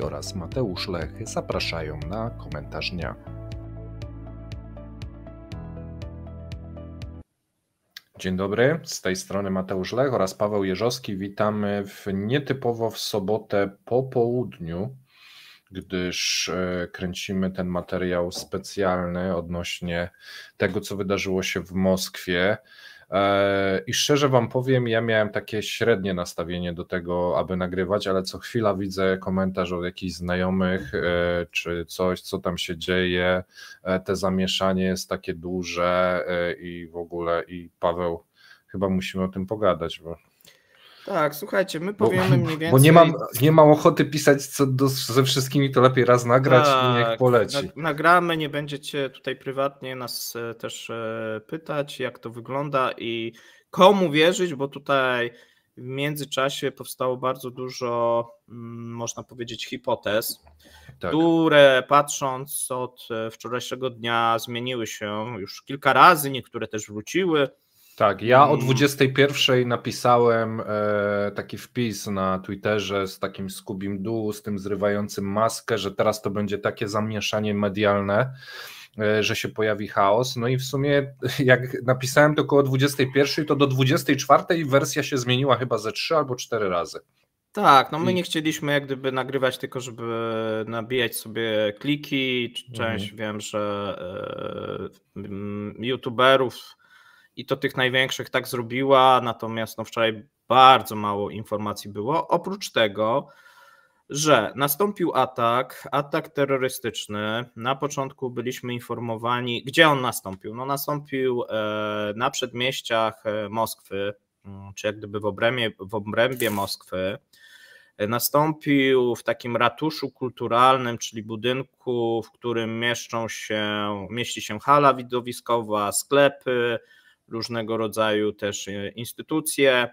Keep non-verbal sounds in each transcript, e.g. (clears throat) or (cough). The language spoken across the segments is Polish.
oraz Mateusz Lech zapraszają na komentarz dnia. Dzień dobry, z tej strony Mateusz Lech oraz Paweł Jeżowski. Witamy w nietypowo w sobotę po południu, gdyż e, kręcimy ten materiał specjalny odnośnie tego, co wydarzyło się w Moskwie. E, I szczerze Wam powiem, ja miałem takie średnie nastawienie do tego, aby nagrywać, ale co chwila widzę komentarz od jakichś znajomych, e, czy coś, co tam się dzieje. E, te zamieszanie jest takie duże i w ogóle, i Paweł, chyba musimy o tym pogadać, bo tak, słuchajcie, my powiemy bo, mniej więcej. Bo nie mam, nie mam ochoty pisać co do, ze wszystkimi, to lepiej raz nagrać tak, i niech tak, poleci. Nagramy, nie będziecie tutaj prywatnie nas e, też e, pytać, jak to wygląda i komu wierzyć, bo tutaj w międzyczasie powstało bardzo dużo, mm, można powiedzieć, hipotez, tak. które patrząc od e, wczorajszego dnia zmieniły się już kilka razy, niektóre też wróciły. Tak, ja o 21 mm. napisałem e, taki wpis na Twitterze z takim Skubim Du, z tym zrywającym maskę, że teraz to będzie takie zamieszanie medialne, e, że się pojawi chaos. No i w sumie (laughs) jak napisałem to około 21, to do 24 wersja się zmieniła chyba ze 3 albo 4 razy. Tak, no my nie chcieliśmy jak gdyby nagrywać, tylko żeby nabijać sobie kliki. Część mhm. wiem, że e, youtuberów i to tych największych tak zrobiła, natomiast no wczoraj bardzo mało informacji było. Oprócz tego, że nastąpił atak, atak terrorystyczny. Na początku byliśmy informowani, gdzie on nastąpił. No nastąpił e, na przedmieściach e, Moskwy, mm, czy jak gdyby w obrębie, w obrębie Moskwy. E, nastąpił w takim ratuszu kulturalnym, czyli budynku, w którym mieszczą się, mieści się hala widowiskowa, sklepy, różnego rodzaju też e, instytucje.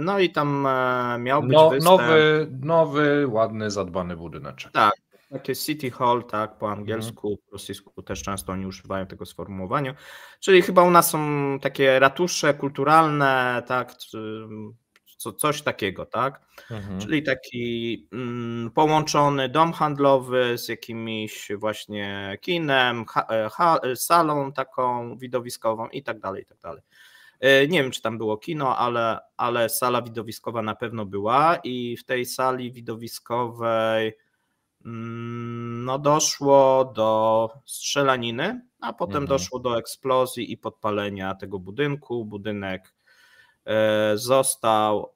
No i tam e, miał być no, występ. Nowy, nowy, ładny, zadbany budyneczek. Tak, takie City Hall, tak, po angielsku, mhm. po rosyjsku też często oni używają tego sformułowania. Czyli chyba u nas są takie ratusze kulturalne, tak, co, coś takiego, tak? Mhm. Czyli taki mm, połączony dom handlowy z jakimś właśnie kinem, ha, e, ha, e, salą taką widowiskową i tak dalej, i tak dalej. E, nie wiem, czy tam było kino, ale, ale sala widowiskowa na pewno była i w tej sali widowiskowej mm, no doszło do strzelaniny, a potem mhm. doszło do eksplozji i podpalenia tego budynku. Budynek E, został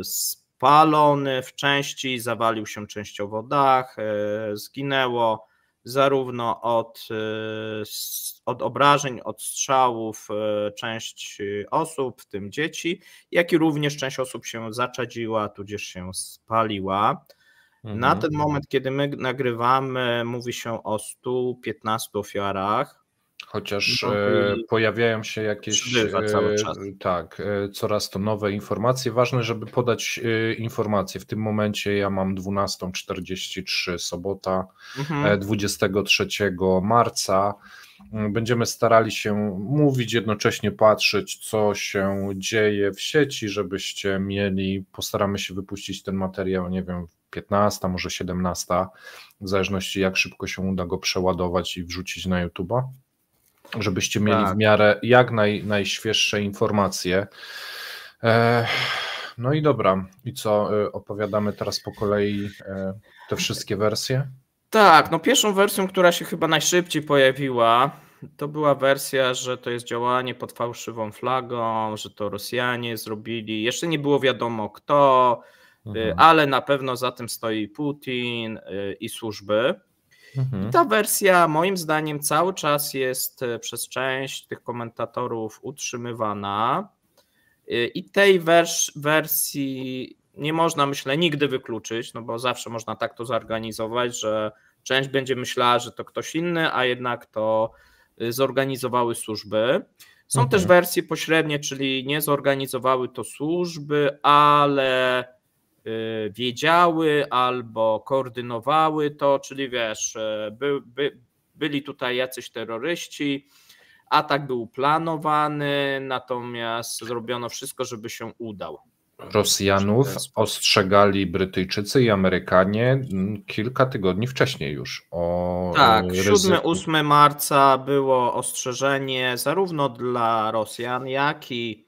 e, spalony w części, zawalił się częściowo dach, e, zginęło zarówno od, od obrażeń, od strzałów część osób, w tym dzieci, jak i również część osób się zaczadziła, tudzież się spaliła. Na mhm. ten moment, kiedy my nagrywamy, mówi się o 115 ofiarach. Chociaż no e, pojawiają się jakieś e, tak, e, coraz to nowe informacje. Ważne, żeby podać e, informacje. W tym momencie ja mam 12.43 sobota, mhm. 23 e, marca. Mm, będziemy starali się mówić, jednocześnie patrzeć, co się dzieje w sieci, żebyście mieli. Postaramy się wypuścić ten materiał, nie wiem, 15, może 17, w zależności jak szybko się uda go przeładować i wrzucić na YouTube'a żebyście mieli tak. w miarę jak naj, najświeższe informacje. E, no i dobra, i co, e, opowiadamy teraz po kolei e, te wszystkie wersje? Tak, no pierwszą wersją, która się chyba najszybciej pojawiła, to była wersja, że to jest działanie pod fałszywą flagą, że to Rosjanie zrobili. Jeszcze nie było wiadomo kto, e, mhm. ale na pewno za tym stoi Putin e, i służby. Mhm. I ta wersja, moim zdaniem, cały czas jest e, przez część tych komentatorów utrzymywana. E, I tej wers wersji nie można, myślę, nigdy wykluczyć, no bo zawsze można tak to zorganizować, że część będzie myślała, że to ktoś inny, a jednak to e, zorganizowały służby. Są mhm. też wersje pośrednie, czyli nie zorganizowały to służby, ale Y, wiedziały albo koordynowały to, czyli wiesz, y, by, by, byli tutaj jacyś terroryści, atak był planowany, natomiast zrobiono wszystko, żeby się udał. Rosjanów ostrzegali Brytyjczycy i Amerykanie mm, kilka tygodni wcześniej już o e, Tak, 7-8 marca było ostrzeżenie zarówno dla Rosjan, jak i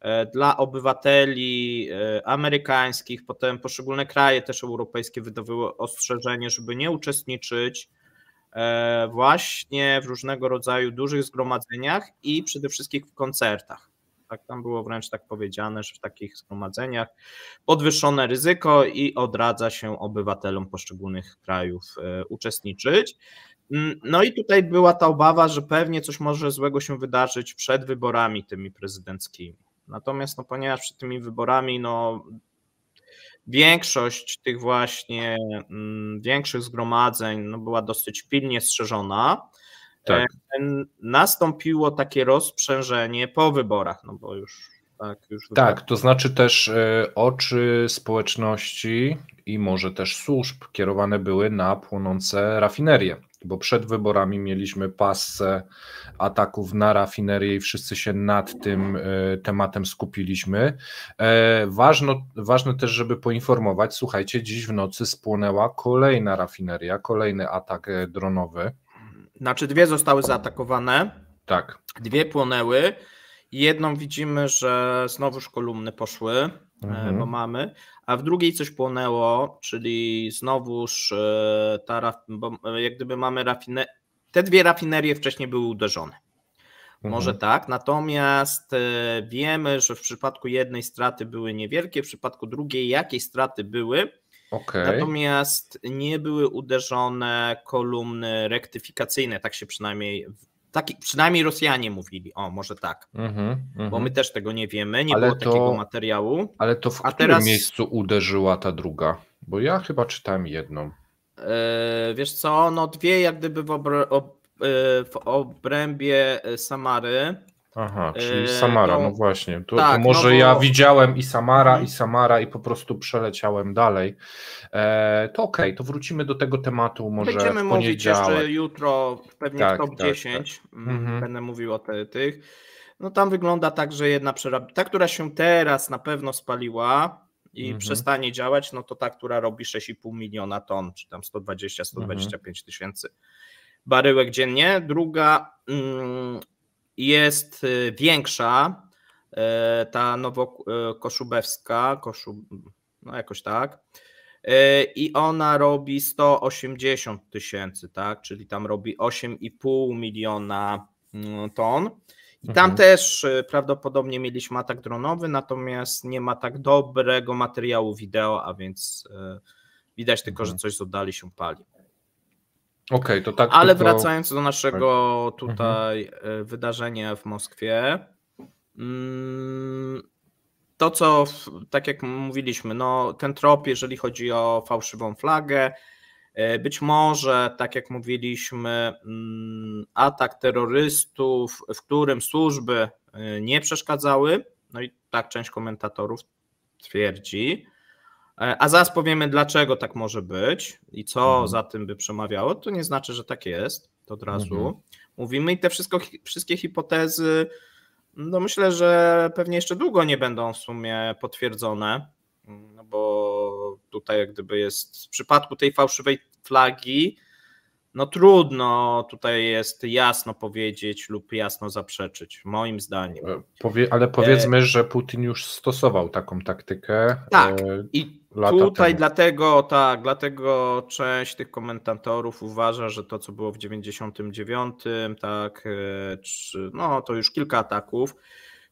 E, dla obywateli e, amerykańskich, potem poszczególne kraje też europejskie wydawały ostrzeżenie, żeby nie uczestniczyć e, właśnie w różnego rodzaju dużych zgromadzeniach i przede wszystkim w koncertach. Tak, tam było wręcz tak powiedziane, że w takich zgromadzeniach podwyższone ryzyko i odradza się obywatelom poszczególnych krajów uczestniczyć. Mm, no i tutaj była ta obawa, że pewnie coś może złego się wydarzyć przed wyborami tymi prezydenckimi. Natomiast no, ponieważ przed tymi wyborami no, większość tych właśnie m, mm, większych zgromadzeń no, była dosyć pilnie strzeżona, tak. e, nastąpiło takie rozprzężenie po wyborach, no bo już tak, już tak to znaczy też e, oczy społeczności i może też służb kierowane były na płonące rafinerie bo przed wyborami mieliśmy pasę ataków na rafinerię i wszyscy się nad tym e, tematem skupiliśmy. E, ważno, ważne też, żeby poinformować, słuchajcie, dziś w nocy spłonęła kolejna rafineria, kolejny atak e, dronowy. Znaczy dwie zostały zaatakowane. Tak. Dwie płonęły. Jedną widzimy, że znowuż kolumny poszły E, mhm. bo mamy, a w drugiej coś płonęło, czyli znowuż e, ta, bo e, jak gdyby mamy rafinerię, te dwie rafinerie wcześniej były uderzone. Mhm. Może mhm. tak, natomiast wiemy, że w przypadku jednej straty były niewielkie, w przypadku drugiej jakie straty były. Okay. Natomiast nie były uderzone kolumny rektyfikacyjne, tak się przynajmniej Taki, przynajmniej Rosjanie mówili, o może tak, mm-hmm, mm-hmm. bo my też tego nie wiemy, nie ale było to, takiego materiału. Ale to w A którym teraz... miejscu uderzyła ta druga? Bo ja chyba czytałem jedną. Yy, wiesz co, no dwie jak gdyby w, obr- ob- e, w obrębie e, Samary, Aha, czyli e, Samara, no, no właśnie. To, tak, to no może no ja widziałem i Samara, i mhm. Samara, i po prostu przeleciałem dalej. E, to okej, okay, to wrócimy do tego tematu może Będziemy w poniedziałek. mówić jeszcze jutro, pewnie tak, w top tak, 10 tak. Mm, mhm. będę mówił o te, tych. No tam wygląda tak, że jedna przerabia, ta, która się teraz na pewno spaliła i mhm. przestanie działać, no to ta, która robi 6,5 miliona ton, czy tam 120-125 mhm. tysięcy baryłek dziennie. Druga... Mm, jest y, większa, y, ta nowokoszubewska, y, koszub, no jakoś tak, i ona robi 180 tysięcy, tak, czyli tam robi 8,5 miliona mm, ton. I tam mhm. też prawdopodobnie mieliśmy atak dronowy, natomiast nie ma tak dobrego materiału wideo, a więc widać tylko, mhm. że coś z oddali się pali. Okej, okay, to tak. Ale wracając do naszego mhm. tutaj mhm. wydarzenia w Moskwie. Mm, to, co, tak jak mówiliśmy, no, ten trop, jeżeli chodzi o fałszywą flagę, y, być może, tak jak mówiliśmy, mm, atak terrorystów, w którym służby y, nie przeszkadzały, no i tak część komentatorów twierdzi, E, a zaraz powiemy, dlaczego tak może być i co mhm. za tym by przemawiało. To nie znaczy, że tak jest, to od razu mhm. mówimy. I te wszystko, wszystkie hipotezy, no myślę, że pewnie jeszcze długo nie będą w sumie potwierdzone, no bo tutaj jak gdyby jest w przypadku tej fałszywej flagi, no trudno tutaj jest jasno powiedzieć lub jasno zaprzeczyć, moim zdaniem. E, powie, ale powiedzmy, e, że Putin już stosował taką taktykę. Tak, i Lata Tutaj temu. dlatego, tak, dlatego część tych komentatorów uważa, że to, co było w 99, tak, czy, e, no to już kilka ataków,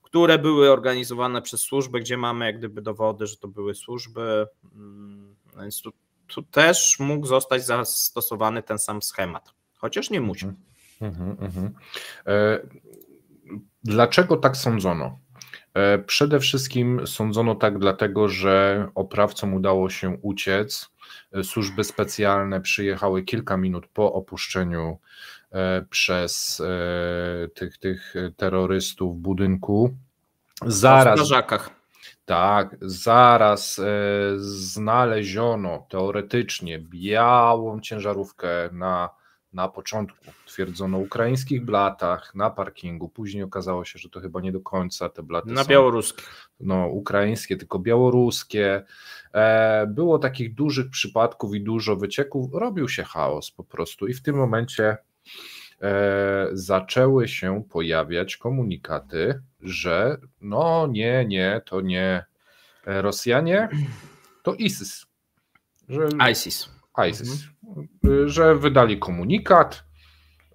które były organizowane przez służby, gdzie mamy jak gdyby dowody, że to były służby, mm, więc tu, tu też mógł zostać zastosowany ten sam schemat, chociaż nie musi. Mm -hmm, mm -hmm. Dlaczego tak sądzono? E, przede wszystkim sądzono tak dlatego, że oprawcom udało się uciec. E, służby specjalne przyjechały kilka minut po opuszczeniu e, przez tych, tych terrorystów budynku. Zaraz. W strażakach. Tak, zaraz znaleziono teoretycznie białą ciężarówkę na na początku twierdzono ukraińskich blatach na parkingu, później okazało się, że to chyba nie do końca te blaty na są. białoruskie. No, ukraińskie, tylko białoruskie. E, było takich dużych przypadków i dużo wycieków, robił się chaos po prostu i w tym momencie e, zaczęły się pojawiać komunikaty, że no nie, nie, to nie e, Rosjanie, to ISIS. Że... ISIS. ISIS. Mhm. Y, że wydali komunikat.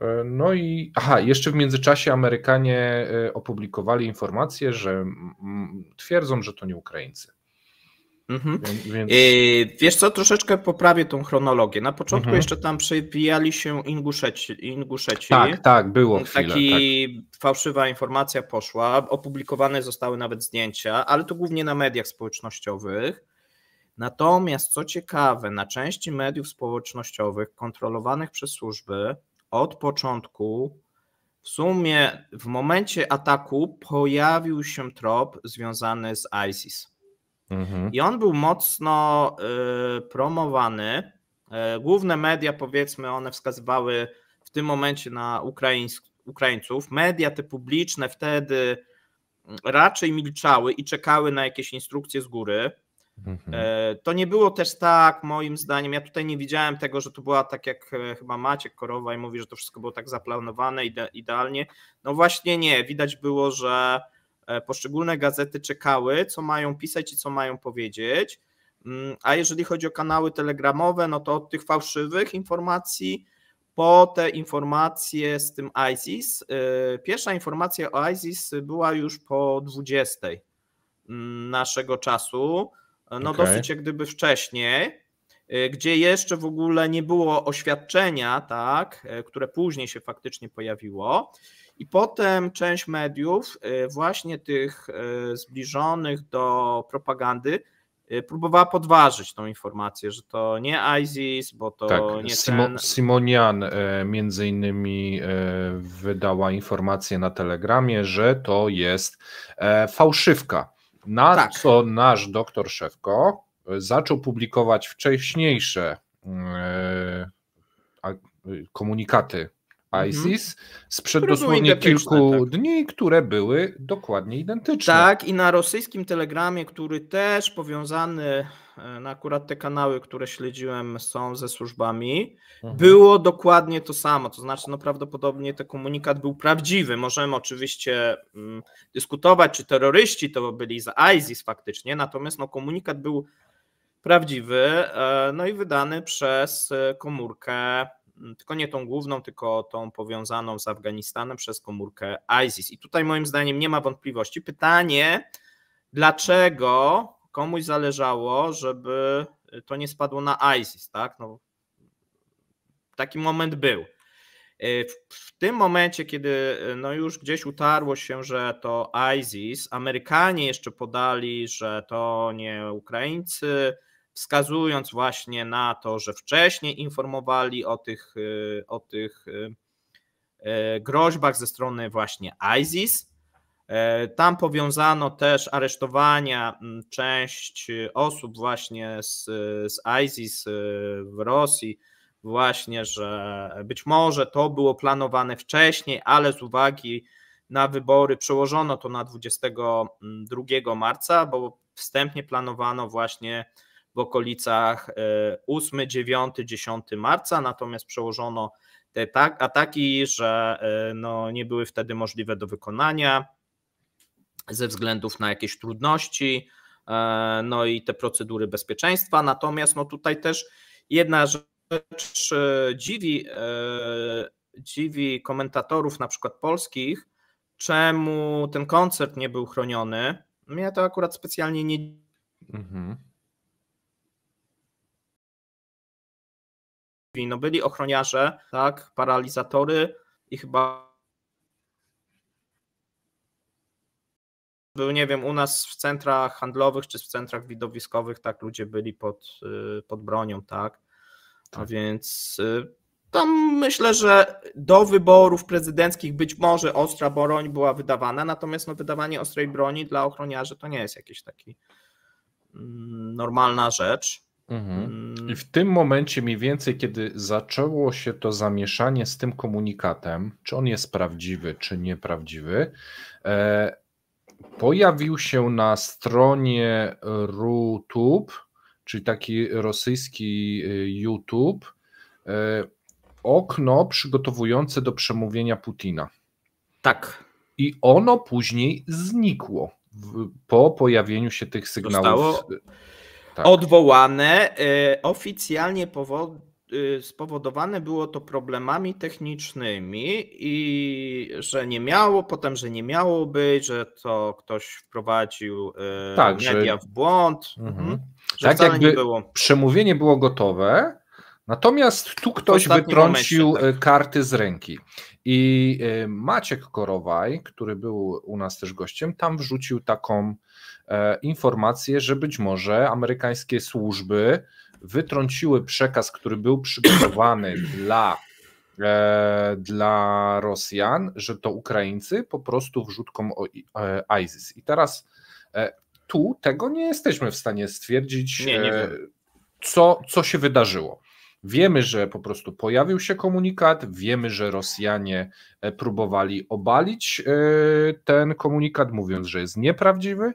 Y, no i aha, jeszcze w międzyczasie Amerykanie y, opublikowali informację, że twierdzą, że to nie Ukraińcy. Mhm. Więc... Wiesz co, troszeczkę poprawię tą chronologię. Na początku mhm. jeszcze tam przebijali się Inguszeci. Inguszeci. Tak, tak, było chwilę. Taki tak. fałszywa informacja poszła, opublikowane zostały nawet zdjęcia, ale to głównie na mediach społecznościowych. Natomiast co ciekawe, na części mediów społecznościowych kontrolowanych przez służby od początku w sumie w momencie ataku pojawił się trop związany z ISIS. Mhm. I on był mocno y, promowany. Y, główne media, powiedzmy, one wskazywały w tym momencie na Ukraińców. Media te publiczne wtedy mm, raczej milczały i czekały na jakieś instrukcje z góry. Mhm. E, to nie było też tak, moim zdaniem. Ja tutaj nie widziałem tego, że to była tak jak e, chyba Maciek Korowaj mówi, że to wszystko było tak zaplanowane ide idealnie. No właśnie nie. Widać było, że e, poszczególne gazety czekały, co mają pisać i co mają powiedzieć. Mm, a jeżeli chodzi o kanały telegramowe, no to od tych fałszywych informacji po te informacje z tym ISIS. Pierwsza informacja o ISIS była już po 20 mm, naszego czasu. E, no okay. dosyć jak gdyby wcześniej, e, gdzie jeszcze w ogóle nie było oświadczenia, tak, e, które później się faktycznie pojawiło. I potem część mediów, właśnie tych zbliżonych do propagandy, próbowała podważyć tą informację, że to nie ISIS, bo to tak, nie Simo, ten... Simonian między innymi wydała informację na Telegramie, że to jest fałszywka. Na tak. co nasz doktor Szewko e, zaczął publikować wcześniejsze mm, e, komunikaty mhm. ISIS sprzed dosłownie kilku tak. dni, które były dokładnie identyczne. Tak, i na rosyjskim telegramie, który też powiązany E, na no, akurat te kanały, które śledziłem, są ze służbami, mhm. było dokładnie to samo. To znaczy, no prawdopodobnie ten komunikat był prawdziwy. Możemy oczywiście mm, dyskutować, czy terroryści to byli z ISIS faktycznie, natomiast no, komunikat był prawdziwy, e, no i wydany przez e, komórkę, mm, tylko nie tą główną, tylko tą powiązaną z Afganistanem przez komórkę ISIS. I tutaj moim zdaniem nie ma wątpliwości. Pytanie, dlaczego komuś zależało, żeby to nie spadło na ISIS, tak? No, taki moment był. E, w tym momencie, kiedy e, no już gdzieś utarło się, że to ISIS, Amerykanie jeszcze podali, że to nie Ukraińcy, wskazując właśnie na to, że wcześniej informowali o tych, e, o tych groźbach ze strony właśnie ISIS. E, tam powiązano też aresztowania część y, osób właśnie z, z ISIS y, w Rosji, właśnie, że być może to było planowane wcześniej, ale z uwagi na wybory przełożono to na 22 marca, bo wstępnie planowano właśnie w okolicach 8, 9, 10 marca, natomiast przełożono te tak, ataki, że e, no nie były wtedy możliwe do wykonania ze względów na jakieś trudności, e, no i te procedury bezpieczeństwa. Natomiast no tutaj też jedna rzecz e, dziwi, e, dziwi komentatorów, na przykład polskich, czemu ten koncert nie był chroniony. Mnie to akurat specjalnie nie. Mhm. No byli ochroniarze, tak, paralizatory i chyba był, nie wiem, u nas w centrach handlowych czy w centrach widowiskowych, tak ludzie byli pod, y, pod bronią, tak. A tak. więc y, tam myślę, że do wyborów prezydenckich być może ostra broń była wydawana, natomiast no, wydawanie ostrej broni dla ochroniarzy to nie jest jakaś taki mm, normalna rzecz. Mhm. Mm. I w tym momencie mniej więcej, kiedy zaczęło się to zamieszanie z tym komunikatem, czy on jest prawdziwy, czy nieprawdziwy, e, pojawił się na stronie Rutub, czyli taki rosyjski y, YouTube, y, okno przygotowujące do przemówienia Putina. Tak. I ono później znikło w, po pojawieniu się tych sygnałów. Zostało tak. odwołane. Y, oficjalnie powod Y, spowodowane było to problemami technicznymi i że nie miało, potem, że nie miało być, że to ktoś wprowadził y, tak, media że... w błąd. Mhm. mhm. Że tak jakby było. przemówienie było gotowe, natomiast tu ktoś wytrącił momencie, tak. Y, karty z ręki. I Maciek Korowaj, który był u nas też gościem, tam wrzucił taką e, informację, że być może amerykańskie służby wytrąciły przekaz, który był przygotowany (clears throat) dla, e, dla Rosjan, że to Ukraińcy po prostu wrzutką o, e, ISIS. I teraz e, tu tego nie jesteśmy w stanie stwierdzić, nie, nie e, co, co się wydarzyło. Wiemy, że po prostu pojawił się komunikat, wiemy, że Rosjanie e, próbowali obalić e, ten komunikat, mówiąc, że jest nieprawdziwy.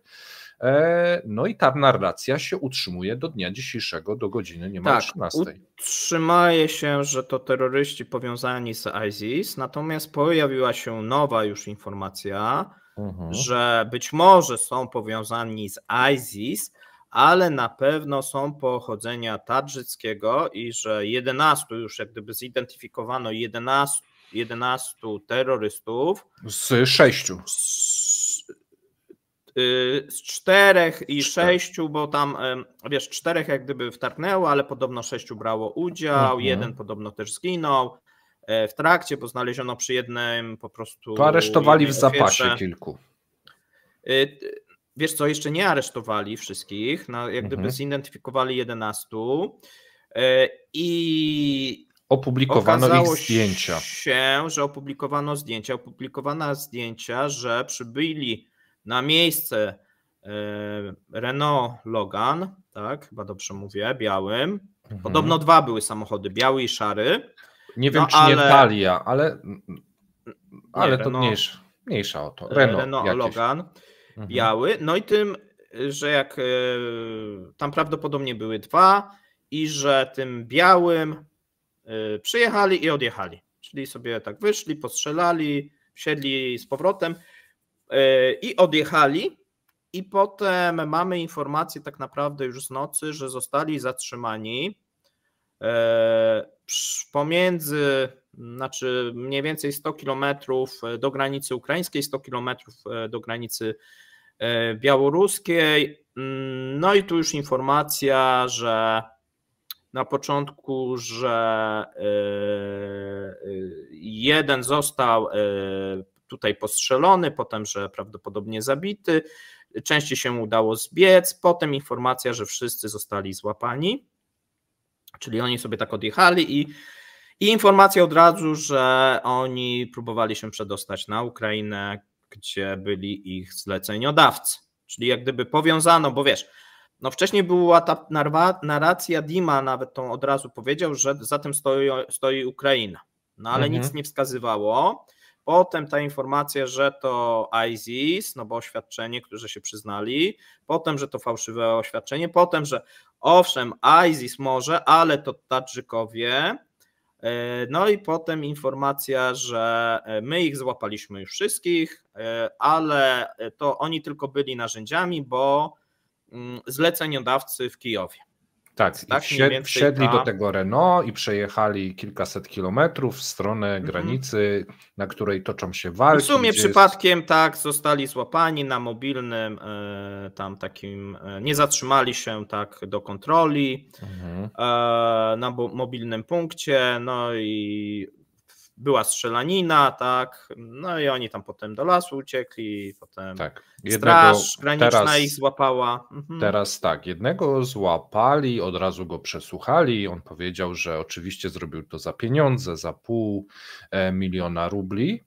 E, no i ta narracja się utrzymuje do dnia dzisiejszego, do godziny niemal tak, 13. Utrzymaje się, że to terroryści powiązani z ISIS, natomiast pojawiła się nowa już informacja, mhm. że być może są powiązani z ISIS, ale na pewno są pochodzenia tadżyckiego i że 11 już jak gdyby zidentyfikowano 11, 11 terrorystów. Z sześciu. Z Y, z czterech i Cztery. sześciu, bo tam y, wiesz, czterech jak gdyby wtargnęło, ale podobno sześciu brało udział, mhm. jeden podobno też zginął. E, w trakcie, bo znaleziono przy jednym po prostu. To aresztowali w zapasie ofierze. kilku. Y, wiesz co, jeszcze nie aresztowali wszystkich, no, jak gdyby mhm. zidentyfikowali 11 e, i opublikowano ich zdjęcia. się, że opublikowano zdjęcia, opublikowano zdjęcia, że przybyli na miejsce e, Renault Logan, tak, chyba dobrze mówię, białym. Mhm. Podobno dwa były samochody, biały i szary. Nie no wiem, no, czy ale... nie Talia, ale, ale nie, to Renault... mniejsza, mniejsza o to. Renault, Renault Logan, mhm. biały. No i tym, że jak e, tam prawdopodobnie były dwa i że tym białym e, przyjechali i odjechali. Czyli sobie tak wyszli, postrzelali, siedli z powrotem. E, i odjechali. I potem mamy informację tak naprawdę już z nocy, że zostali zatrzymani e, pomiędzy, znaczy mniej więcej 100 kilometrów e, do granicy ukraińskiej, 100 kilometrów do granicy białoruskiej. Mm, no i tu już informacja, że na początku, że jeden został tutaj postrzelony, potem, że prawdopodobnie zabity. Częściej się udało zbiec, potem informacja, że wszyscy zostali złapani, czyli oni sobie tak odjechali i, i informacja od razu, że oni próbowali się przedostać na Ukrainę, gdzie byli ich zleceniodawcy. Czyli jak gdyby powiązano, bo wiesz, no wcześniej była ta narracja Dima, nawet tą od razu powiedział, że za tym stoi, stoi Ukraina. No ale mhm. nic nie wskazywało, Potem ta informacja, że to ISIS, no bo oświadczenie, którzy się przyznali, potem, że to fałszywe oświadczenie, potem, że owszem, ISIS może, ale to Tadżykowie. E, no i potem informacja, że e, my ich złapaliśmy już wszystkich, e, ale to oni tylko byli narzędziami, bo mm, zleceniodawcy w Kijowie. Tak, tak wsied, wsiedli ta... do tego Renault i przejechali kilkaset kilometrów w stronę mhm. granicy, na której toczą się walki. W sumie przypadkiem jest... tak, zostali złapani na mobilnym e, tam takim, e, nie zatrzymali się tak do kontroli mm. na mobilnym punkcie, no i była strzelanina, tak, no i oni tam potem do lasu uciekli, potem tak. jednego, straż graniczna teraz, ich złapała. Mhm. Teraz tak, jednego złapali, od razu go przesłuchali, on powiedział, że oczywiście zrobił to za pieniądze, za pół e, miliona rubli,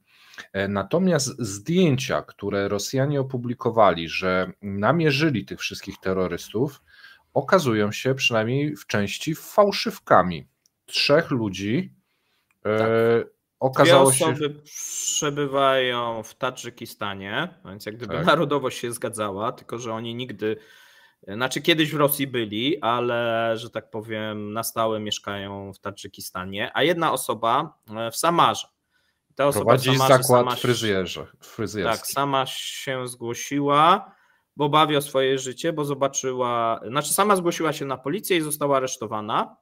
e, Natomiast zdjęcia, które Rosjanie opublikowali, że namierzyli tych wszystkich terrorystów, okazują się przynajmniej w części fałszywkami. Trzech ludzi e, tak. Okazało Dwie osoby przebywają w Tadżykistanie, więc jak gdyby tak. narodowość się zgadzała, tylko że oni nigdy, znaczy kiedyś w Rosji byli, ale że tak powiem na stałe mieszkają w Tadżykistanie, a jedna osoba e, w Samarze. Ta osoba Prowadzi Samarze, zakład sama fryzjerski. Tak, sama się zgłosiła, bo bawi o swoje życie, bo zobaczyła, znaczy sama zgłosiła się na policję i została aresztowana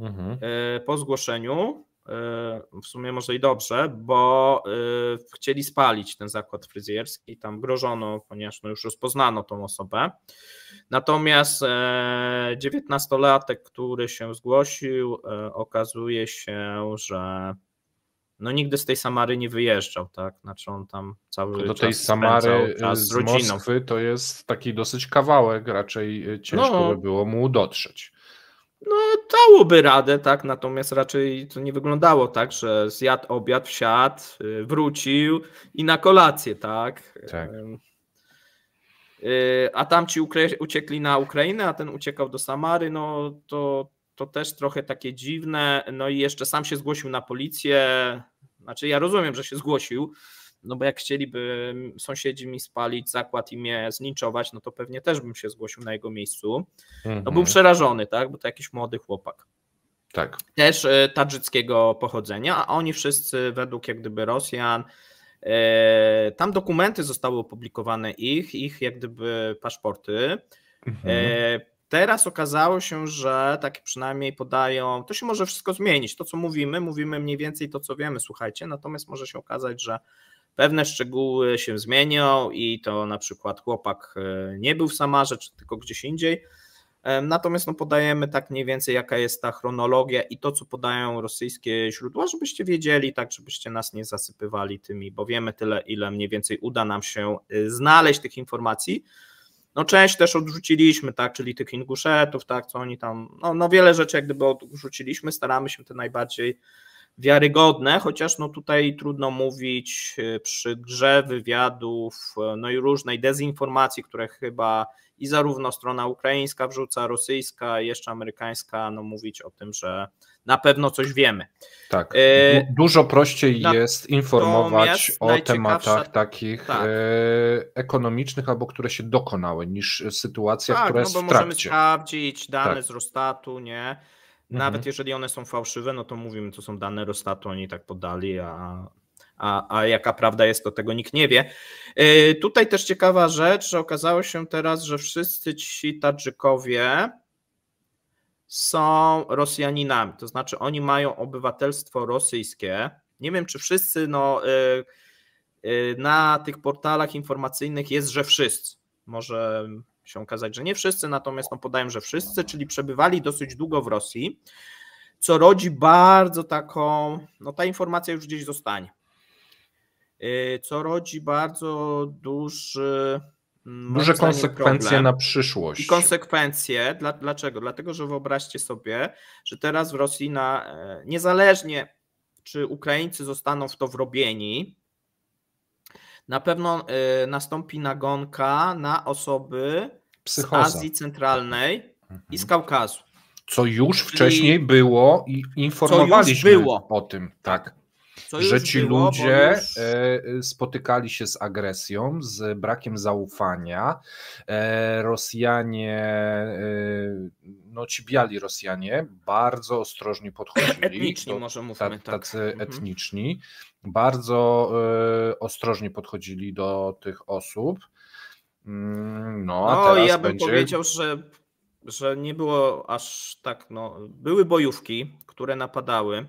mhm. E, po zgłoszeniu E, w sumie może i dobrze, bo e, chcieli spalić ten zakład fryzjerski, tam grożono, ponieważ no już rozpoznano tą osobę. Natomiast 19-latek, e, który się zgłosił, okazuje się, że no nigdy z tej Samary nie wyjeżdżał, tak? Znaczy on tam cały no, do czas tej Samary czas z, z rodziną. Moskwy to jest taki dosyć kawałek, raczej ciężko no, by było mu dotrzeć no dałoby radę, tak, natomiast raczej to nie wyglądało tak, że zjadł obiad, wsiadł, y, wrócił i na kolację, tak. tak. Y, a tamci uciekli na Ukrainę, a ten uciekał do Samary, no to, to też trochę takie dziwne, no i jeszcze sam się zgłosił na policję, znaczy ja rozumiem, że się zgłosił, no bo jak chcieliby sąsiedzi mi spalić zakład i mnie zlinczować, no to pewnie też bym się zgłosił na jego miejscu. No był mhm. przerażony, tak, bo to jakiś młody chłopak. Tak. Też e, tadżyckiego pochodzenia, a oni wszyscy według jak gdyby Rosjan, e, tam dokumenty zostały opublikowane ich, ich jak gdyby paszporty. E, mhm. Teraz okazało się, że tak przynajmniej podają, to się może wszystko zmienić. To, co mówimy, mówimy mniej więcej to, co wiemy, słuchajcie, natomiast może się okazać, że Pewne szczegóły się zmienią i to na przykład chłopak e, nie był w Samarze, czy tylko gdzieś indziej. E, natomiast no, podajemy tak mniej więcej, jaka jest ta chronologia i to, co podają rosyjskie źródła, żebyście wiedzieli, tak, żebyście nas nie zasypywali tymi, bo wiemy tyle, ile mniej więcej uda nam się e, znaleźć tych informacji. No część też odrzuciliśmy, tak, czyli tych Inguszetów, tak, co oni tam, no, no wiele rzeczy jak gdyby odrzuciliśmy, staramy się te najbardziej wiarygodne, chociaż no tutaj trudno mówić y, przy grze wywiadów, y, no i różnej dezinformacji, które chyba i zarówno strona ukraińska wrzuca, rosyjska, jeszcze amerykańska, no mówić o tym, że na pewno coś wiemy. Tak. Y, dużo prościej jest informować o tematach takich tak. ekonomicznych albo które się dokonały, niż sytuacja, tak, która jest no bo w trakcie. Możemy sprawdzić dane tak. z Rostatu, nie? Nawet mhm. jeżeli one są fałszywe, no to mówimy, to są dane Rostatu, oni tak podali, a, a, a jaka prawda jest, to tego nikt nie wie. Yy, tutaj też ciekawa rzecz, że okazało się teraz, że wszyscy ci Tadżykowie są Rosjaninami, to znaczy oni mają obywatelstwo rosyjskie. Nie wiem, czy wszyscy, no yy, yy, na tych portalach informacyjnych jest, że wszyscy. Może się okazać, że nie wszyscy, natomiast no, podają, że wszyscy, czyli przebywali dosyć długo w Rosji, co rodzi bardzo taką, no ta informacja już gdzieś zostanie, y, co rodzi bardzo duży. Mm, Duże konsekwencje problem. na przyszłość. I konsekwencje. Dla, dlaczego? Dlatego, że wyobraźcie sobie, że teraz w Rosji, na, e, niezależnie czy Ukraińcy zostaną w to wrobieni, na pewno y, nastąpi nagonka na osoby Psychoza. z Azji Centralnej mhm. i z mhm. Kaukazu. Co już wcześniej było i informowaliśmy było. o tym, tak. Co że ci było, ludzie już... E, spotykali się z agresją, z brakiem zaufania. E, Rosjanie, e, no ci biali Rosjanie, bardzo ostrożnie (laughs) podchodzili. Etniczni, możemy może mówmy tak. Tacy mhm. etniczni bardzo e, ostrożnie podchodzili do tych osób. Mm, no, a no, teraz ja bym będzie... powiedział, że, że nie było aż tak. No, były bojówki, które napadały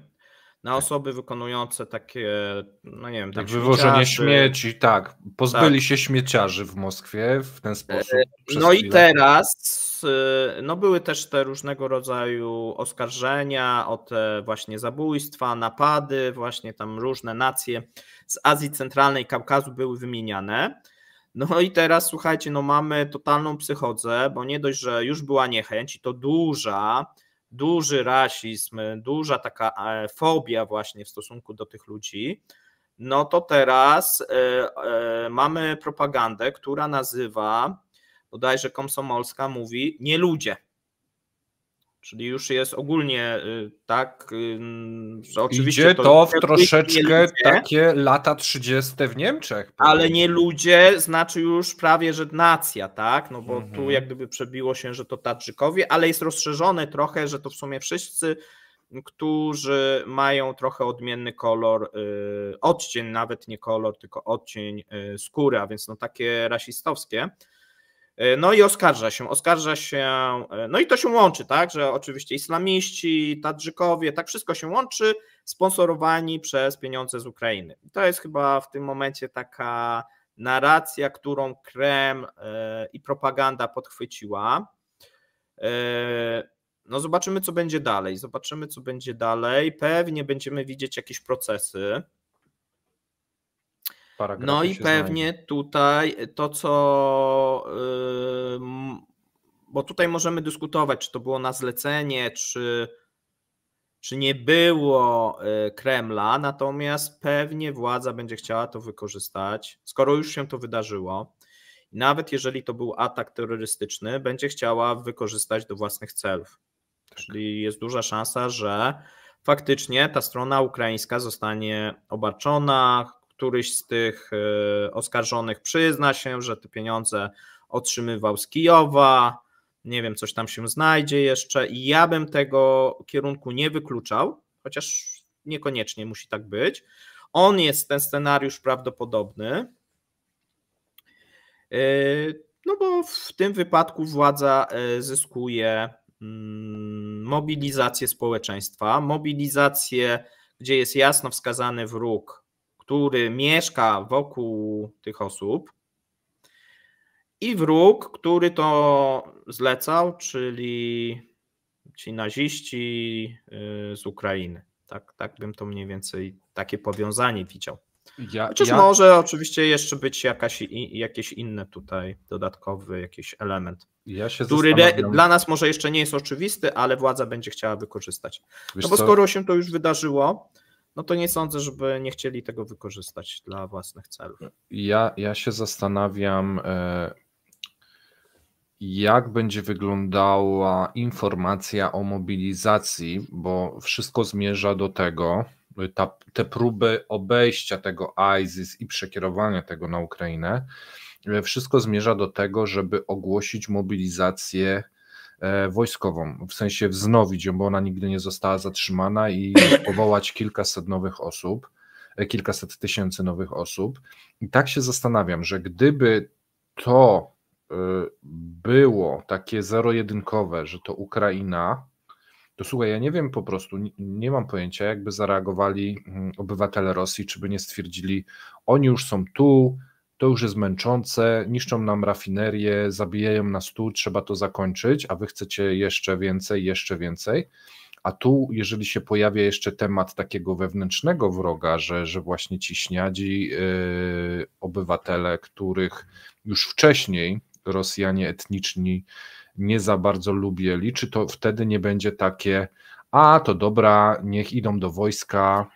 na tak. osoby wykonujące takie, no nie wiem, tak wywożenie śmieci, tak. Pozbyli tak. się śmieciarzy w Moskwie w ten sposób. E, no chwilę. i teraz, e, no były też te różnego rodzaju oskarżenia o te właśnie zabójstwa, napady, właśnie tam różne nacje z Azji Centralnej, Kaukazu były wymieniane. No i teraz słuchajcie, no mamy totalną psychodzę, bo nie dość, że już była niechęć i to duża, duży rasizm, duża taka e, fobia właśnie w stosunku do tych ludzi, no to teraz e, e, mamy propagandę, która nazywa, bodajże Komsomolska mówi, nie ludzie. Czyli już jest ogólnie y, tak, y, że oczywiście. Idzie to, to w troszeczkę ludzie, takie lata 30. w Niemczech. Ale nie ludzie, znaczy już prawie, że nacja, tak? No bo mhm. tu jak gdyby przebiło się, że to Tadżykowie, ale jest rozszerzone trochę, że to w sumie wszyscy, którzy mają trochę odmienny kolor, y, odcień, nawet nie kolor, tylko odcień skóry, a więc no takie rasistowskie E, no i oskarża się, oskarża się, e, no i to się łączy, tak, że oczywiście islamiści, Tadżykowie, tak wszystko się łączy, sponsorowani przez pieniądze z Ukrainy. to jest chyba w tym momencie taka narracja, którą Kreml e, i propaganda podchwyciła. No zobaczymy, co będzie dalej, zobaczymy, co będzie dalej. Pewnie będziemy widzieć jakieś procesy. No i pewnie znajdzie. tutaj to, co. Bo tutaj możemy dyskutować, czy to było na zlecenie, czy, czy nie było y, Kremla, natomiast pewnie władza będzie chciała to wykorzystać, skoro już się to wydarzyło. Nawet jeżeli to był atak terrorystyczny, będzie chciała wykorzystać do własnych celów. Tak. Czyli jest duża szansa, że faktycznie ta strona ukraińska zostanie obarczona któryś z tych e, oskarżonych przyzna się, że te pieniądze otrzymywał z Kijowa, nie wiem, coś tam się znajdzie jeszcze i ja bym tego kierunku nie wykluczał, chociaż niekoniecznie musi tak być. On jest ten scenariusz prawdopodobny. E, no bo w tym wypadku władza e, zyskuje mm, mobilizację społeczeństwa, mobilizację, gdzie jest jasno wskazany wróg który mieszka wokół tych osób, i wróg, który to zlecał, czyli ci naziści y, z Ukrainy. Tak, tak bym to mniej więcej takie powiązanie widział. Ja, Chociaż ja... może oczywiście jeszcze być jakaś, i, jakieś inne tutaj dodatkowy jakiś element, ja który dla nas może jeszcze nie jest oczywisty, ale władza będzie chciała wykorzystać. Wiesz no bo co? skoro się to już wydarzyło, no to nie sądzę, żeby nie chcieli tego wykorzystać dla własnych celów. Ja, ja się zastanawiam, e, jak będzie wyglądała informacja o mobilizacji, bo wszystko zmierza do tego, e, ta, te próby obejścia tego ISIS i przekierowania tego na Ukrainę, e, wszystko zmierza do tego, żeby ogłosić mobilizację E, wojskową, w sensie wznowić ją, bo ona nigdy nie została zatrzymana i (coughs) powołać kilkaset nowych osób, e, kilkaset tysięcy nowych osób. I tak się zastanawiam, że gdyby to e, było takie zero-jedynkowe, że to Ukraina, to słuchaj, ja nie wiem po prostu, nie mam pojęcia, jakby zareagowali mm, obywatele Rosji, czy by nie stwierdzili, oni już są tu, to już jest męczące, niszczą nam rafinerię, zabijają nas tu, trzeba to zakończyć, a wy chcecie jeszcze więcej, jeszcze więcej. A tu, jeżeli się pojawia jeszcze temat takiego wewnętrznego wroga, że, że właśnie ci śniadzi yy, obywatele, których już wcześniej Rosjanie etniczni nie za bardzo lubieli, czy to wtedy nie będzie takie, a to dobra, niech idą do wojska,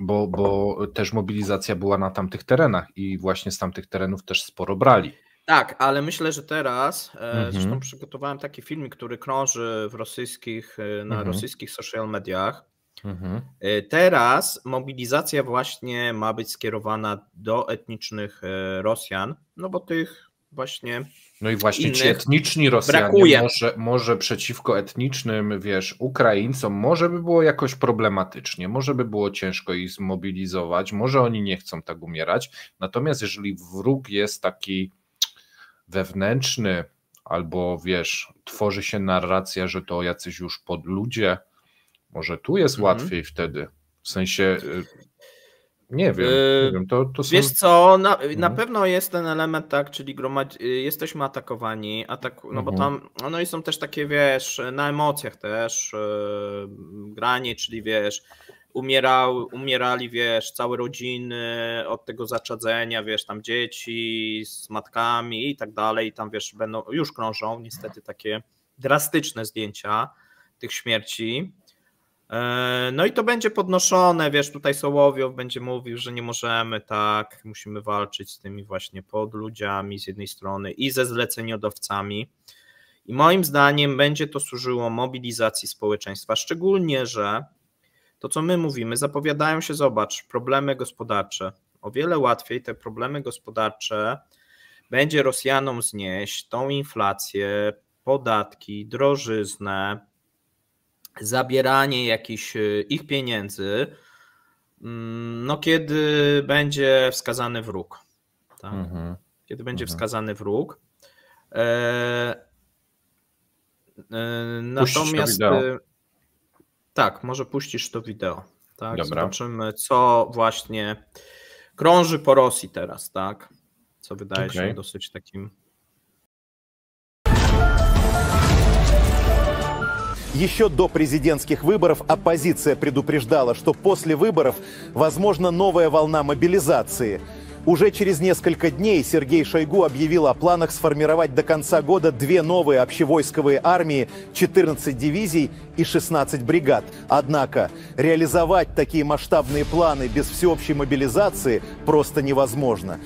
bo, bo też mobilizacja była na tamtych terenach i właśnie z tamtych terenów też sporo brali. Tak, ale myślę, że teraz e, mhm. zresztą przygotowałem taki filmik, który krąży w rosyjskich, e, na mhm. rosyjskich social mediach. Mhm. E, teraz mobilizacja właśnie ma być skierowana do etnicznych Rosjan, no bo tych właśnie no i właśnie innych. ci etniczni Rosjanie brakuje. Może, może przeciwko etnicznym, wiesz, Ukraińcom, może by było jakoś problematycznie, może by było ciężko ich zmobilizować, może oni nie chcą tak umierać. Natomiast jeżeli wróg jest taki wewnętrzny, albo wiesz, tworzy się narracja, że to jacyś już podludzie, może tu jest mhm. łatwiej wtedy. W sensie y, nie wiem, nie y, wiem. To, to są... Wiesz co, na, y, na mhm. pewno jest ten element, tak, czyli gromadzi, y, jesteśmy atakowani, atak. no mhm. bo tam, no i są też takie, wiesz, na emocjach też yy, granie, czyli wiesz, umierał, umierali, wiesz, całe rodziny od tego zaczadzenia, wiesz, tam dzieci z matkami i tak dalej, i tam, wiesz, będą, już krążą niestety takie drastyczne zdjęcia tych śmierci, E, no i to będzie podnoszone, wiesz, tutaj Sołowiow będzie mówił, że nie możemy tak, musimy walczyć z tymi właśnie podludziami z jednej strony i ze zleceniodawcami. I moim zdaniem będzie to służyło mobilizacji społeczeństwa, szczególnie, że to, co my mówimy, zapowiadają się, zobacz, problemy gospodarcze. O wiele łatwiej te problemy gospodarcze będzie Rosjanom znieść, tą inflację, podatki, drożyznę, zabieranie jakichś y, ich pieniędzy, mm, no kiedy będzie wskazany wróg. Tak? Mhm. Kiedy będzie mhm. wskazany wróg. E... E... Natomiast y, tak, może puścisz to wideo. Tak? Dobra. Zobaczymy, co właśnie krąży po Rosji teraz, tak? Co wydaje okay. się dosyć takim Еще до президентских выборов оппозиция предупреждала, что после выборов возможна новая волна мобилизации. Уже через несколько дней Сергей Шойгу объявил о планах сформировать до конца года две новые общевойсковые армии, 14 дивизий и 16 бригад. Однако реализовать такие масштабные планы без всеобщей мобилизации просто невозможно.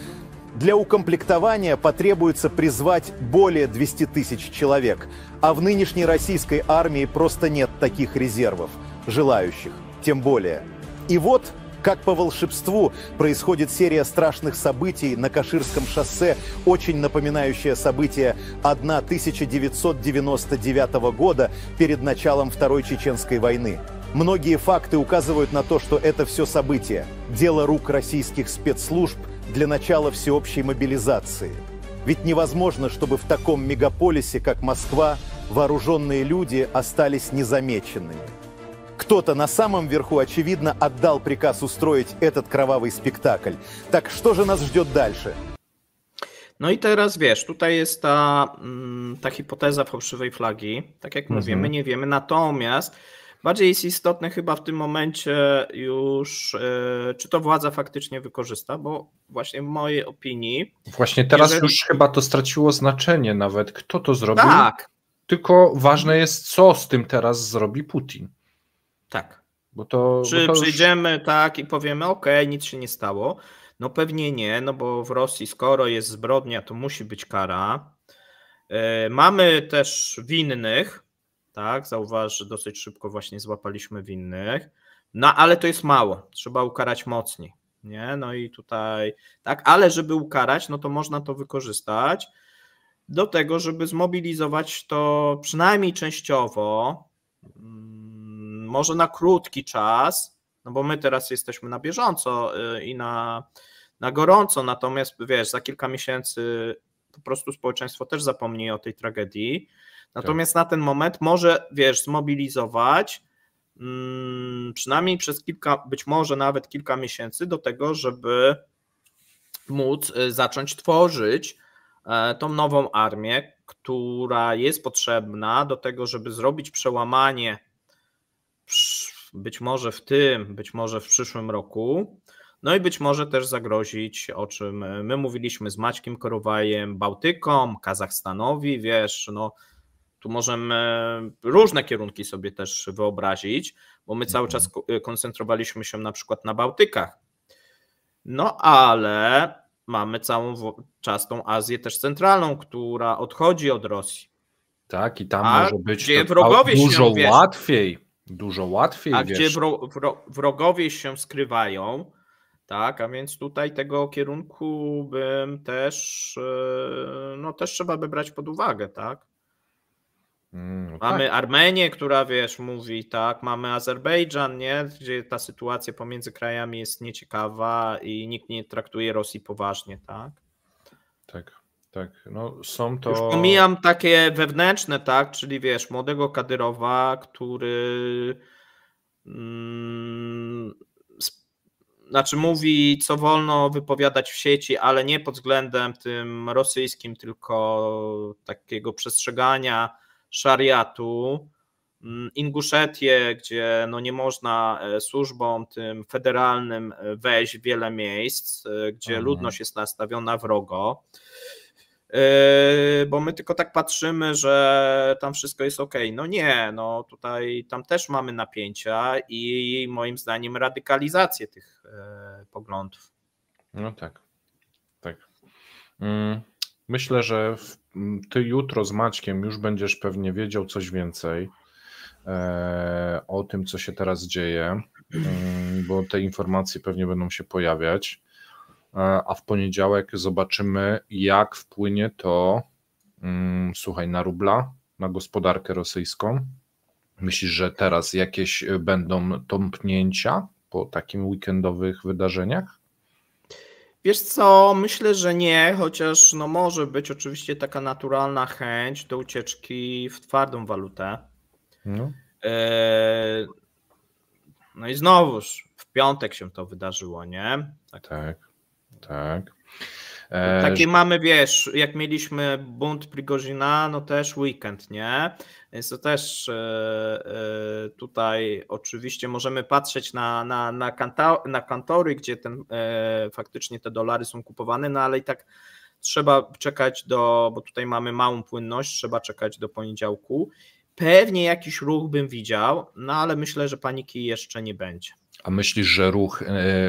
Для укомплектования потребуется призвать более 200 тысяч человек, а в нынешней российской армии просто нет таких резервов, желающих, тем более. И вот, как по волшебству, происходит серия страшных событий на Каширском шоссе, очень напоминающая событие 1999 года перед началом Второй Чеченской войны. Многие факты указывают на то, что это все событие, дело рук российских спецслужб – для начала всеобщей мобилизации. Ведь невозможно, чтобы в таком мегаполисе, как Москва, вооруженные люди остались незамеченными. Кто-то на самом верху, очевидно, отдал приказ устроить этот кровавый спектакль. Так что же нас ждет дальше? No i teraz wiesz, tutaj jest ta, mm, ta hipoteza fałszywej flagi. Tak jak mm -hmm. mówię, my nie wiemy. Natomiast Bardziej jest istotne chyba w tym momencie już, e, czy to władza faktycznie wykorzysta, bo właśnie w mojej opinii. Właśnie teraz jeżeli... już chyba to straciło znaczenie nawet, kto to zrobił. Tak. Tylko ważne jest, co z tym teraz zrobi Putin. Tak. Bo to, czy bo to już... przyjdziemy tak i powiemy, ok, nic się nie stało. No pewnie nie, no bo w Rosji skoro jest zbrodnia, to musi być kara. E, mamy też winnych, tak? Zauważ, że dosyć szybko właśnie złapaliśmy winnych. No ale to jest mało, trzeba ukarać mocniej, nie? No i tutaj, tak, ale żeby ukarać, no to można to wykorzystać do tego, żeby zmobilizować to przynajmniej częściowo, mm, może na krótki czas, no bo my teraz jesteśmy na bieżąco y, i na, na gorąco, natomiast wiesz, za kilka miesięcy po prostu społeczeństwo też zapomni o tej tragedii. Natomiast tak. na ten moment może, wiesz, zmobilizować mm, przynajmniej przez kilka, być może nawet kilka miesięcy do tego, żeby móc y, zacząć tworzyć e, tą nową armię, która jest potrzebna do tego, żeby zrobić przełamanie być może w tym, być może w przyszłym roku. No i być może też zagrozić, o czym y, my mówiliśmy z Maćkiem Korowajem, Bałtykom, Kazachstanowi, wiesz, no tu możemy różne kierunki sobie też wyobrazić, bo my cały czas mhm. y, koncentrowaliśmy się na przykład na Bałtykach. No ale mamy całą czas tą Azję też centralną, która odchodzi od Rosji. Tak, i tam A może być to, dużo łatwiej. Dużo łatwiej. A wiesz. gdzie wro, wro, wrogowie się skrywają, tak, a więc tutaj tego kierunku bym też, y, no też trzeba by brać pod uwagę, tak? Mm, no mamy tak. Armenię, która wiesz, mówi tak, mamy Azerbejdżan, nie? gdzie ta sytuacja pomiędzy krajami jest nieciekawa i nikt nie traktuje Rosji poważnie, tak? Tak, tak. No, są to. Już pomijam takie wewnętrzne, tak, czyli wiesz, młodego Kadyrowa, który. Mm, znaczy mówi, co wolno wypowiadać w sieci, ale nie pod względem tym rosyjskim, tylko takiego przestrzegania szariatu, mm, Inguszetię, gdzie no nie można e, służbom tym federalnym e, wejść w wiele miejsc, e, gdzie mhm. ludność jest nastawiona wrogo. Bo my tylko tak patrzymy, że tam wszystko jest ok. No nie, no tutaj tam też mamy napięcia i moim zdaniem radykalizację tych poglądów. No tak. Tak. Mm. Myślę, że w, ty jutro z Maćkiem już będziesz pewnie wiedział coś więcej e, o tym, co się teraz dzieje, mm, bo te informacje pewnie będą się pojawiać. E, a w poniedziałek zobaczymy, jak wpłynie to, mm, słuchaj, na rubla, na gospodarkę rosyjską. Myślisz, że teraz jakieś e, będą tąpnięcia po takim weekendowych wydarzeniach? Wiesz co, myślę, że nie, chociaż no może być oczywiście taka naturalna chęć do ucieczki w twardą walutę. No, e, no i znowuż, w piątek się to wydarzyło, nie? Tak, tak. tak. Eee, Takie mamy, wiesz, jak mieliśmy bunt Prigozina, no też weekend, nie? Więc to też e, e, tutaj oczywiście możemy patrzeć na, na, na, na kantory, gdzie ten, e, faktycznie te dolary są kupowane, no ale i tak trzeba czekać do, bo tutaj mamy małą płynność, trzeba czekać do poniedziałku. Pewnie jakiś ruch bym widział, no ale myślę, że paniki jeszcze nie będzie. A myślisz, że ruch,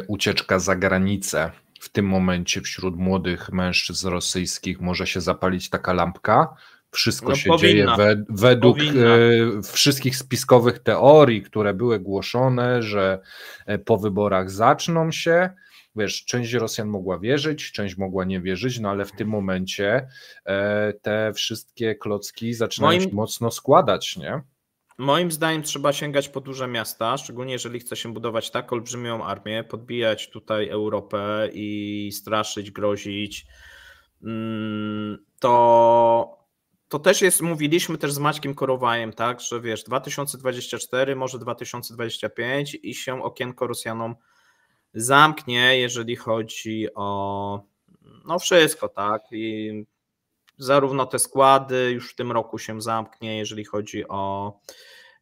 ucieczka za granicę w tym momencie wśród młodych mężczyzn rosyjskich może się zapalić taka lampka? Wszystko no, się powinna. dzieje według e, wszystkich spiskowych teorii, które były głoszone, że e, po wyborach zaczną się wiesz, część Rosjan mogła wierzyć, część mogła nie wierzyć, no ale w tym momencie e, te wszystkie klocki zaczynają się mocno składać, nie? Moim zdaniem trzeba sięgać po duże miasta, szczególnie jeżeli chce się budować tak olbrzymią armię, podbijać tutaj Europę i straszyć, grozić, mm, to to też jest, mówiliśmy też z Maćkiem Korowajem, tak, że wiesz, 2024, może 2025 i się okienko Rosjanom zamknie, jeżeli chodzi o no wszystko, tak, i zarówno te składy już w tym roku się zamknie, jeżeli chodzi o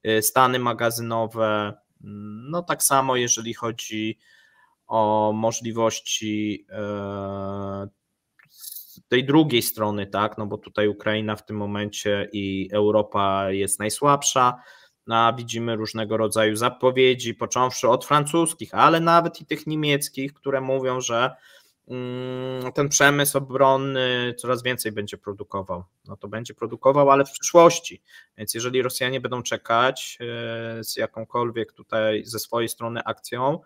y, stany magazynowe, mm, no tak samo jeżeli chodzi o możliwości y, tej drugiej strony, tak, no bo tutaj Ukraina w tym momencie i Europa jest najsłabsza, a widzimy różnego rodzaju zapowiedzi, począwszy od francuskich, ale nawet i tych niemieckich, które mówią, że mm, ten przemysł obronny coraz więcej będzie produkował. No to będzie produkował, ale w przyszłości. Więc jeżeli Rosjanie będą czekać e, z jakąkolwiek tutaj ze swojej strony akcją,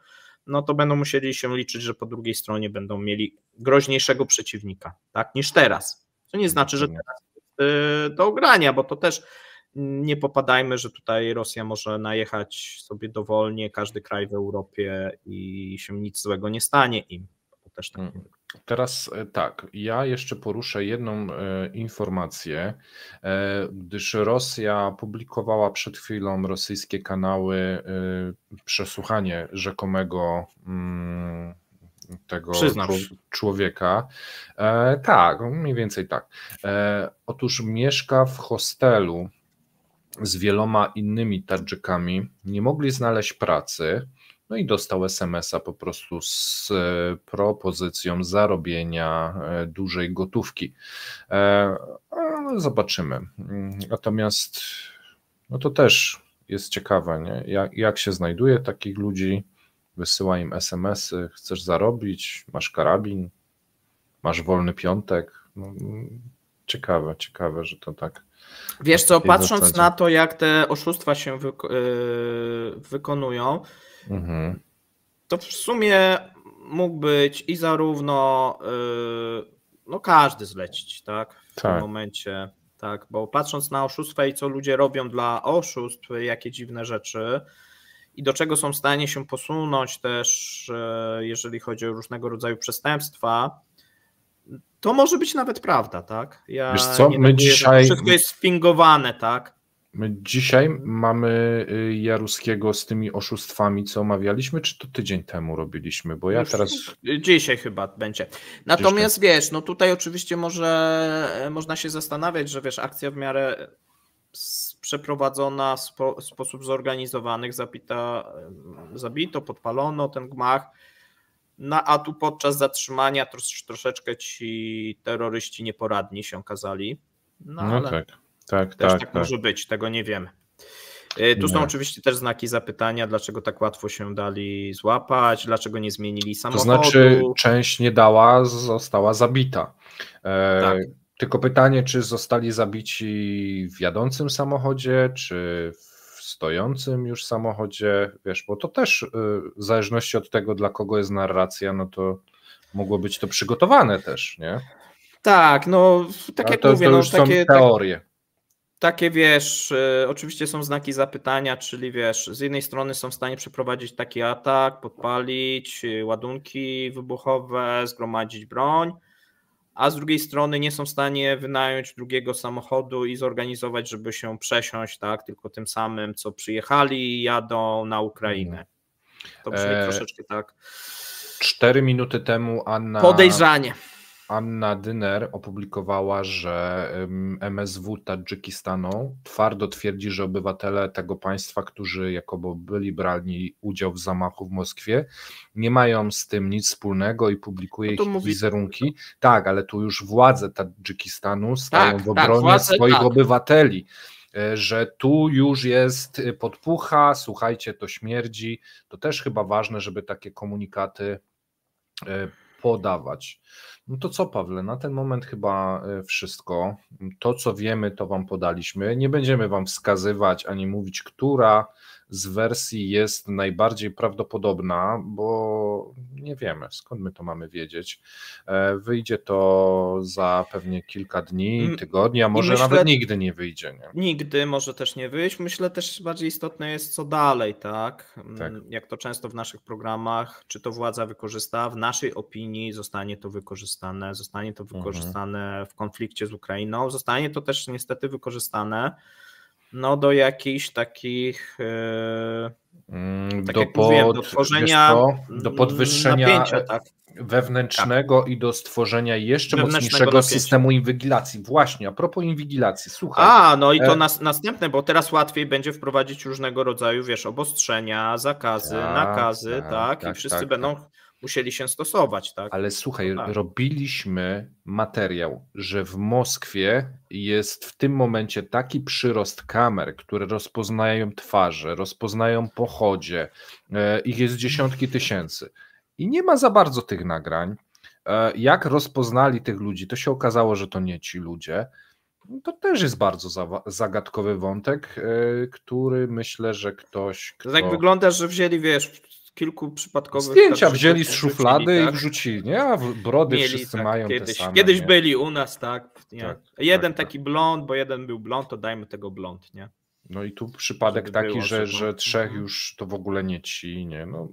no to będą musieli się liczyć, że po drugiej stronie będą mieli groźniejszego przeciwnika, tak, niż teraz. To nie znaczy, że teraz jest y, do ogrania, bo to też nie popadajmy, że tutaj Rosja może najechać sobie dowolnie każdy kraj w Europie i się nic złego nie stanie im. To też tak hmm. Teraz e, tak, ja jeszcze poruszę jedną e, informację, e, gdyż Rosja publikowała przed chwilą rosyjskie kanały przesłuchanie rzekomego mm, tego człowieka. tak, mniej więcej tak. otóż mieszka w hostelu z wieloma innymi Tadżykami, nie mogli znaleźć pracy no i dostał SMS-a po prostu z e, propozycją zarobienia e, dużej gotówki. E, no zobaczymy. Mm, natomiast no to też jest ciekawe, nie? Jak, jak się znajduje takich ludzi, wysyła im SMS-y, chcesz zarobić, masz karabin, masz wolny piątek. No, mm, ciekawe, ciekawe, że to tak. Wiesz co, patrząc na to, jak te oszustwa się wyko- yy, wykonują, Mhm. To w sumie mógł być i zarówno y, no każdy zlecić, tak? W tak. tym momencie. Tak, bo patrząc na oszustwa i co ludzie robią dla oszustw, jakie dziwne rzeczy i do czego są w stanie się posunąć też, y, jeżeli chodzi o różnego rodzaju przestępstwa, to może być nawet prawda, tak? Ja Wiesz co, my dzisiaj... Wszystko jest sfingowane, tak? My dzisiaj mamy y, Jaruskiego z tymi oszustwami, co omawialiśmy, czy to tydzień temu robiliśmy? Bo ja teraz. Dzisiaj chyba będzie. Natomiast wiesz, no tutaj oczywiście może e, można się zastanawiać, że wiesz, akcja w miarę przeprowadzona w, spo, sposób zorganizowany, zapita, zabito, podpalono ten gmach. No, a tu podczas zatrzymania troszeczkę ci terroryści nieporadni się okazali. No, no ale... tak. Tak, też tak, tak, tak, może być, tego nie wiemy. E, tu są oczywiście też znaki zapytania, dlaczego tak łatwo się dali złapać, dlaczego nie zmienili samochodu. To znaczy część nie dała, została zabita. E, tak. Tylko pytanie, czy zostali zabici w jadącym samochodzie, czy w stojącym już samochodzie, wiesz, bo to też e, w zależności od tego, dla kogo jest narracja, no to mogło być to przygotowane też, nie? Tak, no tak Ale jak to, mówię, to no, już no, takie, są tak- teorie takie wiesz, e, oczywiście są znaki zapytania, czyli wiesz, z jednej strony są w stanie przeprowadzić taki atak, podpalić e, ładunki wybuchowe, zgromadzić broń, a z drugiej strony nie są w stanie wynająć drugiego samochodu i zorganizować, żeby się przesiąść, tak, tylko tym samym, co przyjechali, jadą na Ukrainę. Mhm. To brzmi e... troszeczkę tak. Cztery minuty temu Anna. Podejrzanie. Anna Dyner opublikowała, że MSW Tadżykistanu twardo twierdzi, że obywatele tego państwa, którzy jakoby byli brani udział w zamachu w Moskwie, nie mają z tym nic wspólnego i publikuje no ich mówi... wizerunki. Tak, ale tu już władze Tadżykistanu stają tak, w tak, obronie tak, władze, swoich tak. obywateli e, że tu już jest e, podpucha, słuchajcie, to śmierdzi. To też chyba ważne, żeby takie komunikaty e, podawać. No to co, Pawle, na ten moment chyba e, wszystko. To, co wiemy, to Wam podaliśmy. Nie będziemy Wam wskazywać ani mówić, która z wersji jest najbardziej prawdopodobna, bo nie wiemy, skąd my to mamy wiedzieć. E, wyjdzie to za pewnie kilka dni, tygodni, a może myślę, nawet nigdy nie wyjdzie. Nie? Nigdy może też nie wyjść. Myślę też bardziej istotne jest, co dalej, tak? tak? Jak to często w naszych programach, czy to władza wykorzysta, w naszej opinii zostanie to wykorzystane wykorzystane, zostanie to mhm. wykorzystane mhm. w konflikcie z Ukrainą, zostanie to też niestety wykorzystane no, do jakichś takich. E, mm, tak do, pod, mówiłem, do tworzenia. do podwyższenia napięcia, tak? wewnętrznego tak. i do stworzenia jeszcze mocniejszego napięcia. systemu inwigilacji. Właśnie, a propos inwigilacji, słuchaj. A, no i to e, nas, następne, bo teraz łatwiej będzie wprowadzić różnego rodzaju, wiesz, obostrzenia, zakazy, tak, nakazy, tak, tak I tak, wszyscy tak, będą musieli się stosować, tak? Ale słuchaj, no tak. robiliśmy materiał, że w Moskwie jest w tym momencie taki przyrost kamer, które rozpoznają twarze, rozpoznają pochodzie, e, ich jest dziesiątki tysięcy i nie ma za bardzo tych nagrań. E, jak rozpoznali tych ludzi, to się okazało, że to nie ci ludzie. To też jest bardzo zagadkowy wątek, e, który myślę, że ktoś. Kto... tak wygląda, że wzięli, wiesz, kilku przypadkowych. Zdjęcia wzięli z szuflady wrzucili, tak? i wrzucili, nie? A brody Mieli, wszyscy tak, mają kiedyś, te same. Kiedyś nie? byli u nas, tak. Tak, tak jeden tak. taki blond, bo jeden był blond, to dajmy tego blond, nie? No i tu przypadek Żeby taki, że, że trzech mhm. już to w ogóle nie ci, nie? No,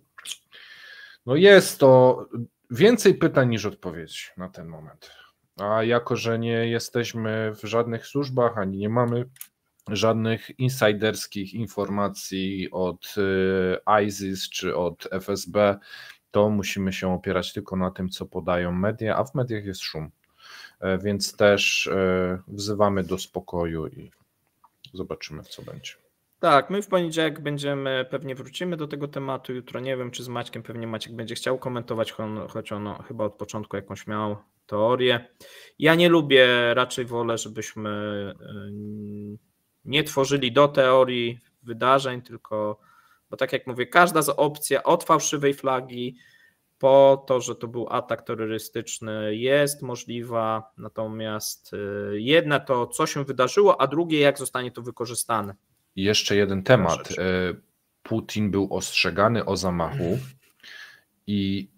no jest to więcej pytań niż odpowiedzi na ten moment. A jako, że nie jesteśmy w żadnych służbach, ani nie mamy żadnych insiderskich informacji od e, ISIS czy od FSB. To musimy się opierać tylko na tym, co podają media, a w mediach jest szum. E, więc też e, wzywamy do spokoju i zobaczymy, co będzie. Tak, my w poniedziałek będziemy, pewnie wrócimy do tego tematu. Jutro nie wiem, czy z Maćkiem, pewnie Maciek będzie chciał komentować, choć ono chyba od początku jakąś miał teorię. Ja nie lubię, raczej wolę, żebyśmy nie tworzyli do teorii wydarzeń, tylko, bo tak jak mówię, każda z opcja od fałszywej flagi po to, że to był atak terrorystyczny jest możliwa, natomiast y, jedna to, co się wydarzyło, a drugie, jak zostanie to wykorzystane. jeszcze jeden temat. E, Putin był ostrzegany o zamachu i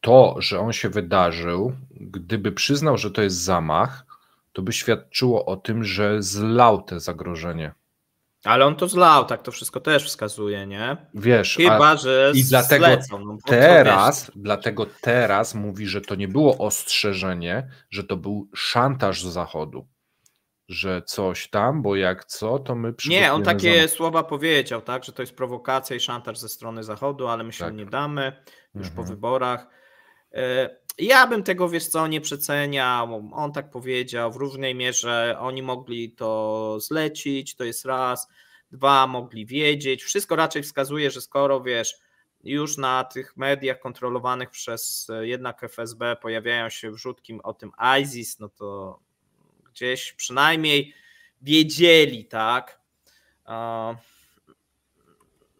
to, że on się wydarzył, gdyby przyznał, że to jest zamach, to by świadczyło o tym, że zlał te zagrożenie. Ale on to zlał, tak to wszystko też wskazuje, nie? Wiesz, chyba a, że i dlatego zlecą, no, teraz, dlatego teraz mówi, że to nie było ostrzeżenie, że to był szantaż z zachodu. Że coś tam, bo jak co, to my Nie, on takie za... słowa powiedział, tak, że to jest prowokacja i szantaż ze strony zachodu, ale my się tak. nie damy już mhm. po wyborach. Y ja bym tego, wiesz co, nie przeceniał. On tak powiedział w różnej mierze. Oni mogli to zlecić, to jest raz. Dwa, mogli wiedzieć. Wszystko raczej wskazuje, że skoro, wiesz, już na tych mediach kontrolowanych przez e, jednak FSB pojawiają się wrzutki o tym ISIS, no to gdzieś przynajmniej wiedzieli, tak?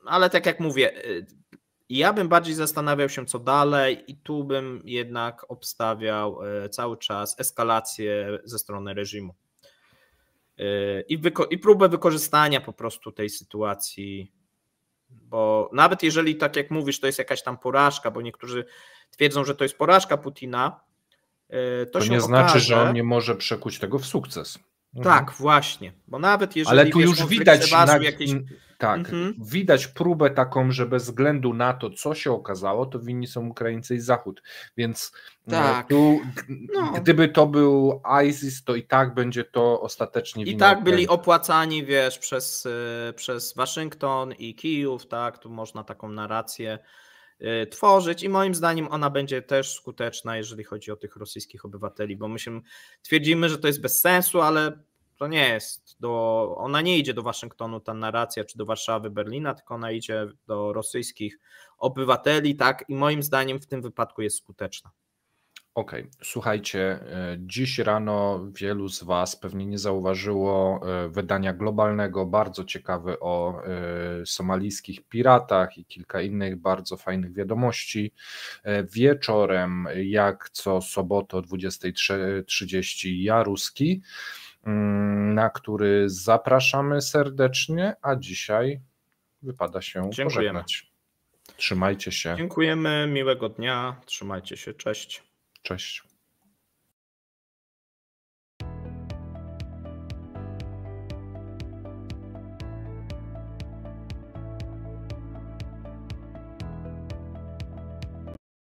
Ale tak jak mówię, e, i ja bym bardziej zastanawiał się, co dalej, i tu bym jednak obstawiał e, cały czas eskalację ze strony reżimu e, i, i próbę wykorzystania po prostu tej sytuacji. Bo nawet jeżeli, tak jak mówisz, to jest jakaś tam porażka, bo niektórzy twierdzą, że to jest porażka Putina, e, to, to nie znaczy, że on nie może przekuć tego w sukces. Mhm. Tak, właśnie. Bo nawet jeżeli. Ale tu wiesz, już widać. Na... Jakieś... Tak, mhm. widać próbę taką, że bez względu na to, co się okazało, to winni są Ukraińcy i Zachód. Więc e, tak. tu, no. gdyby to był ISIS, to i tak będzie to ostatecznie I tak byli opłacani, wiesz, przez, e, przez Waszyngton i Kijów, tak? Tu można taką narrację E, tworzyć i moim zdaniem ona będzie też skuteczna, jeżeli chodzi o tych rosyjskich obywateli, bo my się twierdzimy, że to jest bez sensu, ale to nie jest, do, ona nie idzie do Waszyngtonu ta narracja, czy do Warszawy, Berlina, tylko ona idzie do rosyjskich obywateli, tak, i moim zdaniem w tym wypadku jest skuteczna. Okej, okay. słuchajcie, e, dziś rano wielu z Was pewnie nie zauważyło e, wydania globalnego, bardzo ciekawy o e, somalijskich piratach i kilka innych bardzo fajnych wiadomości. Wieczorem, jak co sobotę o 23.30 Jaruski, na który zapraszamy serdecznie, a dzisiaj wypada się Dziękujemy. pożegnać. Trzymajcie się. Dziękujemy, miłego dnia, trzymajcie się, cześć. Cześć.